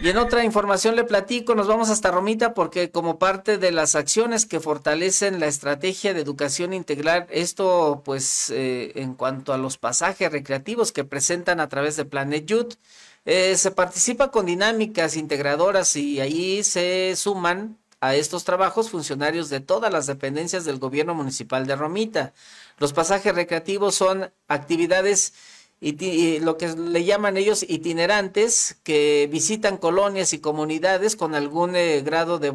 Y en otra información le platico, nos vamos hasta Romita porque como parte de las acciones que fortalecen la estrategia de educación integral, esto pues eh, en cuanto a los pasajes recreativos que presentan a través de Planet Youth, eh, se participa con dinámicas integradoras y ahí se suman a estos trabajos funcionarios de todas las dependencias del gobierno municipal de Romita. Los pasajes recreativos son actividades y lo que le llaman ellos itinerantes que visitan colonias y comunidades con algún eh, grado de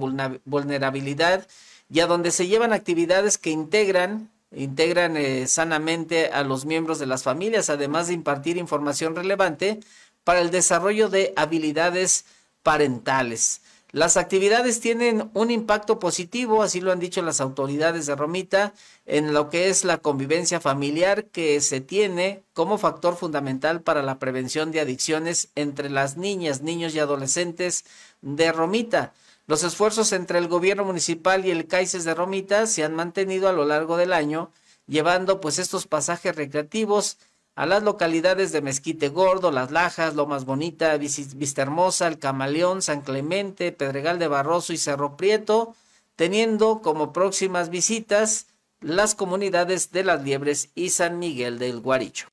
vulnerabilidad y a donde se llevan actividades que integran integran eh, sanamente a los miembros de las familias, además de impartir información relevante para el desarrollo de habilidades parentales. Las actividades tienen un impacto positivo, así lo han dicho las autoridades de Romita, en lo que es la convivencia familiar que se tiene como factor fundamental para la prevención de adicciones entre las niñas, niños y adolescentes de Romita. Los esfuerzos entre el gobierno municipal y el CAICES de Romita se han mantenido a lo largo del año, llevando pues estos pasajes recreativos a las localidades de Mezquite Gordo, Las Lajas, Lomas Bonita, Vista Hermosa, El Camaleón, San Clemente, Pedregal de Barroso y Cerro Prieto, teniendo como próximas visitas las comunidades de Las Liebres y San Miguel del Guaricho.